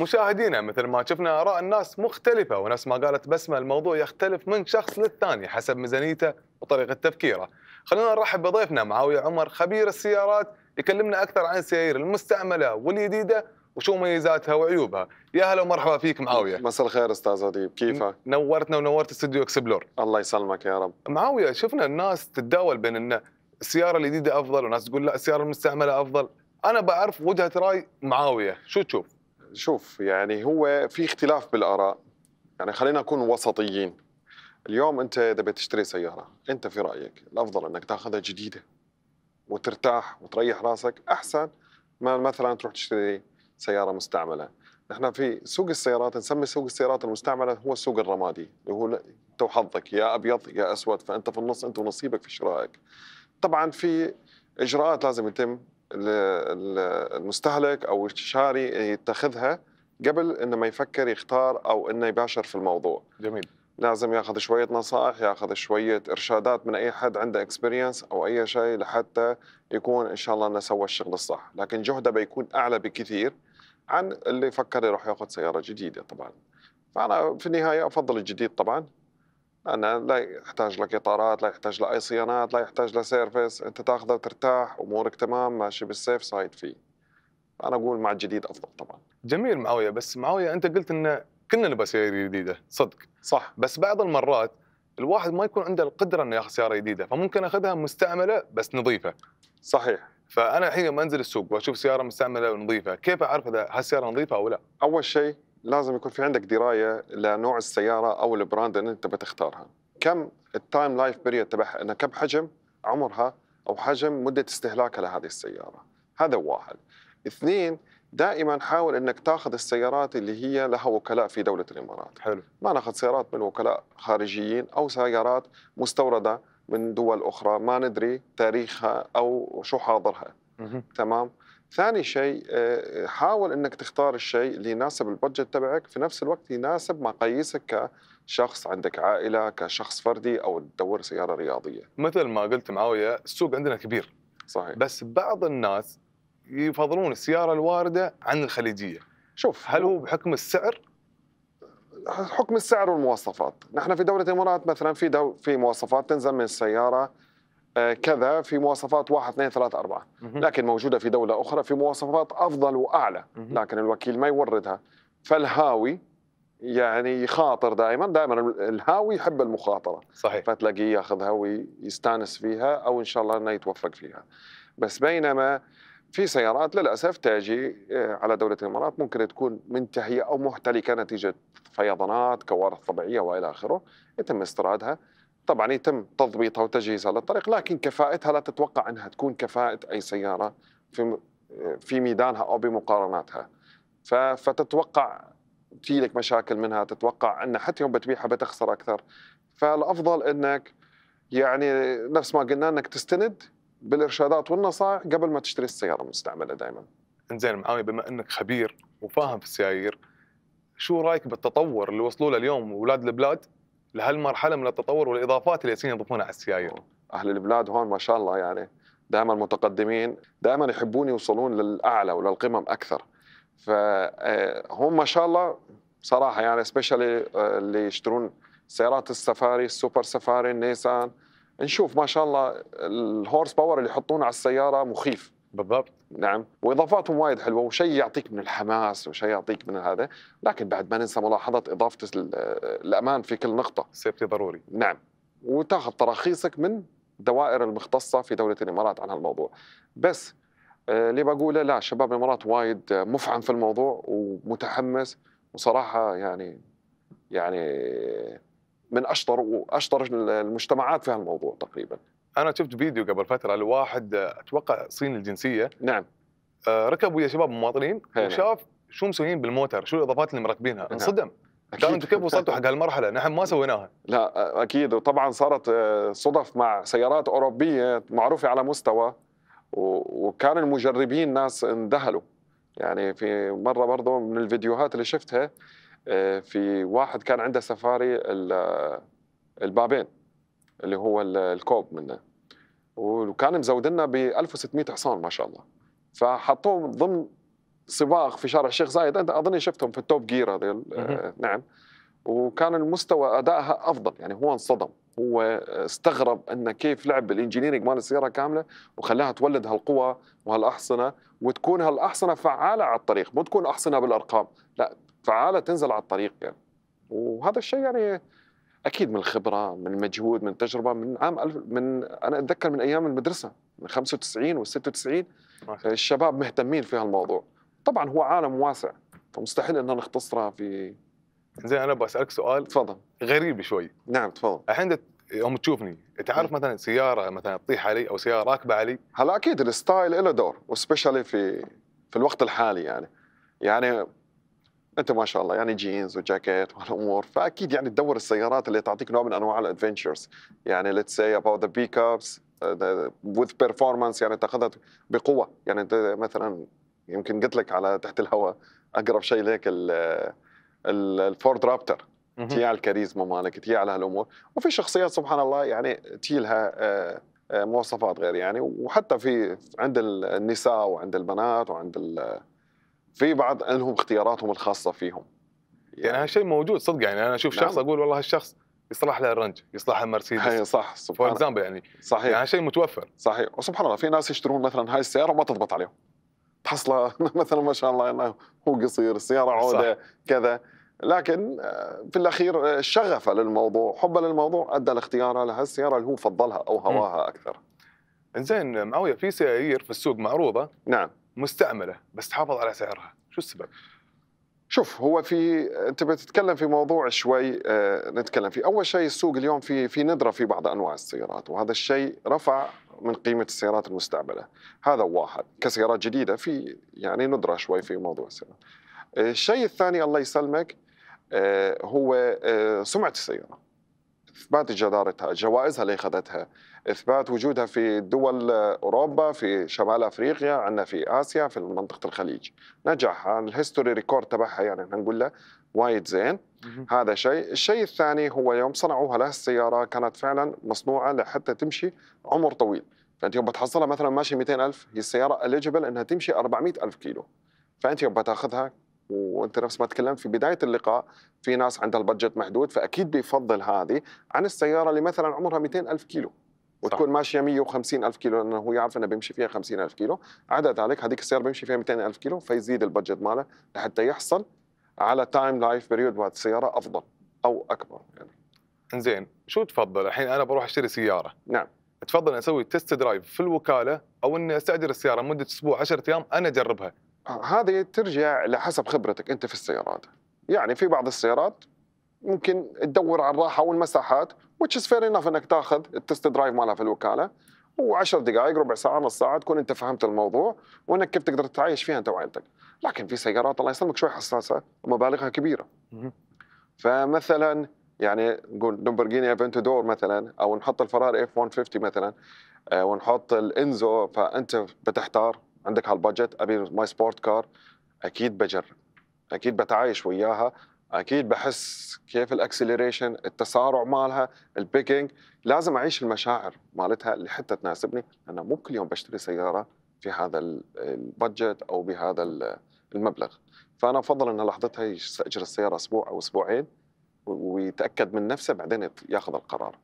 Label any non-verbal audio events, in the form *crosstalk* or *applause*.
مشاهدينا مثل ما شفنا اراء الناس مختلفه ونفس ما قالت بسمه الموضوع يختلف من شخص للثاني حسب ميزانيته وطريقه تفكيره. خلونا نرحب بضيفنا معاويه عمر خبير السيارات يكلمنا اكثر عن السيارات المستعمله والجديده وشو مميزاتها وعيوبها. يا هلا ومرحبا فيك معاويه. مساء الخير استاذ اديب، كيفك؟ نورتنا ونورت استوديو اكسبلور. الله يسلمك يا رب. معاويه شفنا الناس تتداول بين ان السياره الجديده افضل وناس تقول لا السياره المستعمله افضل. انا بعرف وجهه راي معاويه، شو تشوف؟ شوف يعني هو في اختلاف بالاراء يعني خلينا نكون وسطيين اليوم انت اذا بتشتري سياره انت في رايك الافضل انك تاخذها جديده وترتاح وتريح راسك احسن ما مثلا تروح تشتري سياره مستعمله نحن في سوق السيارات نسمي سوق السيارات المستعمله هو السوق الرمادي اللي هو انت وحظك يا ابيض يا اسود فانت في النص انت ونصيبك في شرائك طبعا في اجراءات لازم يتم المستهلك او الشاري يتخذها قبل انه ما يفكر يختار او انه يباشر في الموضوع. جميل. لازم ياخذ شويه نصائح، ياخذ شويه ارشادات من اي حد عنده اكسبيرينس او اي شيء لحتى يكون ان شاء الله انه سوى الشغل الصح، لكن جهده بيكون اعلى بكثير عن اللي فكر يروح ياخذ سياره جديده طبعا. فانا في النهايه افضل الجديد طبعا انا لا يحتاج لقطارات لا يحتاج لاي صيانات لا يحتاج لسيرفيس انت تاخذه وترتاح امورك تمام ماشي بالسيف سايد فيه انا اقول مع الجديد افضل طبعا جميل معاويه بس معاويه انت قلت انه كلنا نبغى سياره جديده صدق صح بس بعض المرات الواحد ما يكون عنده القدره انه ياخذ سياره جديده فممكن اخذها مستعمله بس نظيفه صحيح فانا الحين لما انزل السوق واشوف سياره مستعمله ونظيفه كيف اعرف اذا هالسياره نظيفه او لا اول شيء لازم يكون في عندك درايه لنوع السياره او البراند اللي انت بتختارها كم التايم لايف بيريد تبعها انها كم حجم عمرها او حجم مده استهلاكها لهذه السياره هذا واحد اثنين دائما حاول انك تاخذ السيارات اللي هي لها وكلاء في دوله الامارات حلو ما ناخذ سيارات من وكلاء خارجيين او سيارات مستورده من دول اخرى ما ندري تاريخها او شو حاضرها تمام ثاني شيء آه، حاول انك تختار الشيء اللي يناسب البادجت تبعك في نفس الوقت يناسب مقاييسك كشخص عندك عائله كشخص فردي او تدور سياره رياضيه مثل ما قلت معاويه السوق عندنا كبير صحيح بس بعض الناس يفضلون السياره الوارده عن الخليجيه شوف هل هو بحكم السعر حكم السعر والمواصفات نحن في دوله الامارات مثلا في دو في مواصفات تنزل من السياره آه، كذا في مواصفات واحد اثنين ثلاثة أربعة لكن موجودة في دولة أخرى في مواصفات أفضل وأعلى لكن الوكيل ما يوردها فالهاوي يعني يخاطر دائما دائما الهاوي يحب المخاطرة صحيح فتلاقيه ياخذها ويستانس فيها أو إن شاء الله أنه يتوفق فيها بس بينما في سيارات للأسف تأجي آه، على دولة الإمارات ممكن تكون منتهية أو مهتلكة نتيجة فيضانات كوارث طبيعية وإلى آخره يتم استيرادها طبعا يتم تضبيطها وتجهيزها للطريق لكن كفاءتها لا تتوقع انها تكون كفاءه اي سياره في في ميدانها او بمقارناتها فتتوقع لك مشاكل منها تتوقع ان حتى يوم بتبيعها بتخسر اكثر فالافضل انك يعني نفس ما قلنا انك تستند بالارشادات والنصائح قبل ما تشتري السياره المستعمله دائما. انزين معاويه بما انك خبير وفاهم في السيايير شو رايك بالتطور اللي وصلوا له اليوم اولاد البلاد لهالمرحله من التطور والاضافات اللي يصير يضيفونها على السيايير اهل البلاد هون ما شاء الله يعني دائما متقدمين دائما يحبون يوصلون للاعلى وللقمم اكثر فهم آه، ما شاء الله صراحه يعني سبيشالي آه، اللي يشترون سيارات السفاري السوبر سفاري النيسان نشوف ما شاء الله الهورس باور اللي يحطونه على السياره مخيف بالضبط نعم واضافاتهم وايد حلوه وشيء يعطيك من الحماس وشيء يعطيك من هذا لكن بعد ما ننسى ملاحظه اضافه الامان في كل نقطه سيفتي ضروري نعم وتاخذ تراخيصك من الدوائر المختصه في دوله الامارات عن هالموضوع بس آه، اللي بقوله لا شباب الامارات وايد مفعم في الموضوع ومتحمس وصراحه يعني يعني من اشطر واشطر المجتمعات في هالموضوع تقريبا انا شفت فيديو قبل فتره لواحد اتوقع صيني الجنسيه نعم آه، ركب ويا شباب مواطنين وشاف شو مسويين بالموتر شو الاضافات اللي مركبينها نعم. انصدم قال انتم كيف وصلتوا حق هالمرحله؟ نحن ما سويناها. لا اكيد وطبعا صارت آه، صدف مع سيارات اوروبيه معروفه على مستوى وكان المجربين ناس اندهلوا يعني في مره برضه من الفيديوهات اللي شفتها آه، في واحد كان عنده سفاري البابين اللي هو الكوب منه وكان مزودنا ب 1600 حصان ما شاء الله فحطوه ضمن سباق في شارع الشيخ زايد انت اظني شفتهم في التوب جير آه، نعم وكان المستوى ادائها افضل يعني هو انصدم هو استغرب ان كيف لعب بالانجينيرنج مال السياره كامله وخلاها تولد هالقوى وهالاحصنه وتكون هالاحصنه فعاله على الطريق مو تكون احصنه بالارقام لا فعاله تنزل على الطريق يعني وهذا الشيء يعني اكيد من الخبره من المجهود من التجربه من عام ألف من انا اتذكر من ايام المدرسه من 95 و 96 الشباب مهتمين في هالموضوع طبعا هو عالم واسع فمستحيل ان نختصرها في زين انا بسالك سؤال تفضل غريب شوي نعم تفضل الحين يوم تشوفني تعرف مثلا سياره مثلا تطيح علي او سياره راكبه علي هلا اكيد الستايل له دور وسبيشالي في في الوقت الحالي يعني يعني انت ما شاء الله يعني جينز وجاكيت وهالامور فاكيد يعني تدور السيارات اللي تعطيك نوع من انواع الادفنتشرز يعني ليتس سي اباوت ذا بيك ابس وذ بيرفورمانس يعني تاخذها بقوه يعني انت مثلا يمكن قلت لك على تحت الهواء اقرب شيء لك الفورد رابتر تي على الكاريزما مالك تي على هالامور وفي شخصيات سبحان الله يعني تي لها آه، آه، مواصفات غير يعني وحتى في عند النساء وعند البنات وعند في بعض عندهم اختياراتهم الخاصه فيهم يعني, يعني هالشيء موجود صدق يعني انا اشوف نعم. شخص اقول والله هالشخص يصلح له الرنج يصلح له مرسيدس صح سبحان الله يعني صحيح يعني شيء متوفر صحيح وسبحان الله في ناس يشترون مثلا هاي السياره وما تضبط عليهم تحصله *laughs* مثلا ما شاء الله انه هو قصير السياره عوده صح. كذا لكن آه، في الاخير آه، شغفه للموضوع حبه للموضوع ادى لاختياره لهالسياره اللي هو فضلها او هواها اكثر زين معاويه في سيارير في السوق معروضه نعم مستعمله بس تحافظ على سعرها شو السبب شوف هو في انت بتتكلم في موضوع شوي آه، نتكلم فيه اول شيء السوق اليوم في في ندره في بعض انواع السيارات وهذا الشيء رفع من قيمه السيارات المستعمله هذا واحد كسيارات جديده في يعني ندره شوي في موضوع السيارات آه، الشيء الثاني الله يسلمك آه، هو سمعه السياره اثبات جدارتها، جوائزها اللي اخذتها، اثبات وجودها في دول اوروبا، في شمال افريقيا، عندنا في اسيا، في منطقه الخليج، نجاحها الهيستوري ريكورد تبعها يعني نقول له وايد زين هذا شيء، الشيء الثاني هو يوم صنعوها لهالسياره كانت فعلا مصنوعه لحتى تمشي عمر طويل، فانت يوم بتحصلها مثلا ماشي 200000 هي السياره اليجبل انها تمشي 400000 كيلو. فانت يوم بتاخذها وانت نفس ما تكلمت في بدايه اللقاء في ناس عندها البادجت محدود فاكيد بيفضل هذه عن السياره اللي مثلا عمرها 200 الف كيلو وتكون صح. ماشيه 150 الف كيلو لانه هو يعرف انه بيمشي فيها 50 الف كيلو عدا ذلك هذيك السياره بيمشي فيها 200 الف كيلو فيزيد البادجت ماله لحتى يحصل على تايم لايف بيريود مال السياره افضل او اكبر يعني انزين شو تفضل الحين انا بروح اشتري سياره نعم تفضل اسوي تيست درايف في الوكاله او اني استاجر السياره مده اسبوع 10 ايام انا اجربها هذه ترجع لحسب خبرتك انت في السيارات يعني في بعض السيارات ممكن تدور على الراحه والمساحات which is fair enough انك تاخذ التست درايف مالها في الوكاله و10 دقائق ربع ساعه نص ساعه تكون انت فهمت الموضوع وانك كيف تقدر تتعايش فيها انت وعائلتك لكن في سيارات الله يسلمك شوي حساسه ومبالغها كبيره فمثلا يعني نقول لمبرجيني افنتادور مثلا او نحط الفراري اف 150 مثلا آه، ونحط الانزو فانت بتحتار عندك هالبجت ابي ماي سبورت كار اكيد بجرب اكيد بتعايش وياها اكيد بحس كيف الاكسلريشن التسارع مالها البيكينج لازم اعيش المشاعر مالتها اللي حتى تناسبني انا مو كل يوم بشتري سياره في هذا البادجت او بهذا المبلغ فانا افضل ان لحظتها يستاجر السياره اسبوع او اسبوعين ويتاكد من نفسه بعدين ياخذ القرار